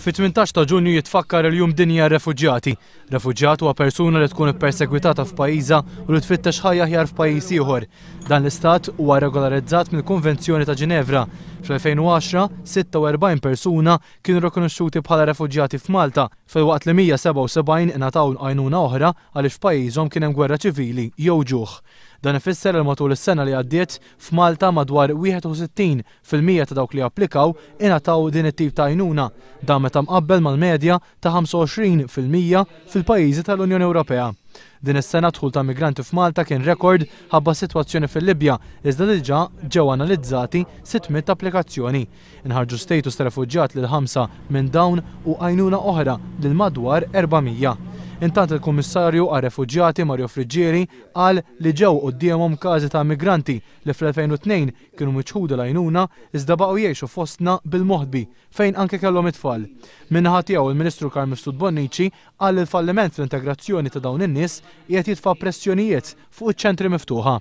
Fi 18 ta' ġunju jitfakkar il-jum dinja refugjati. Refugjat huwa persuna li tkun ippersegwitata f'pajjiża u li tfittex ħajja ħjar f'pajjiż ieħor. Dan l-istat huwa regolarizzat mill-Konvenzjoni ta' Ġinevra. Fl-2010, 46 persuna kienu rikonoxxuti bħala refugjati f'Malta, fil-waqt li 177 nataw għajnuna oħra għaliex f'pajjiżhom kien hemm gwerra ċivili jew ġuħ. Dan ifisser il matul is-sena li għaddiet f'Malta madwar 61% ta' dawk li applikaw ingħataw din it-tip ta' għajnuna. Dan meta mqabbel mal-medja ta' 25% fil-pajjiżi tal-Unjoni Ewropea. Din is-sena dħul ta' migranti f'Malta kien rekord ħabba sitwazzjoni fil-Libja iżda diġà ġew analizzati 600 applikazzjoni. Inħarġu status ta' refuġġjat lil ħamsa minn dawn u għajnuna oħra lil madwar 400. Intant il-Kummissarju għal Refuġjati Mario Friġġieri qal li ġew qudiemhom każi ta' migranti li fl-2002 kienu miċħuda lajnuna iżda baqgħu jgħixu fostna bil-moħbi fejn anke kellhom it-tfal. Minnaħa jew il-Ministru Karm Stud Bonnici qal il-falliment fl-integrazzjoni ta' dawn in-nies qiegħed jitfa' pressjonijiet fuq iċ-ċentri miftuħa.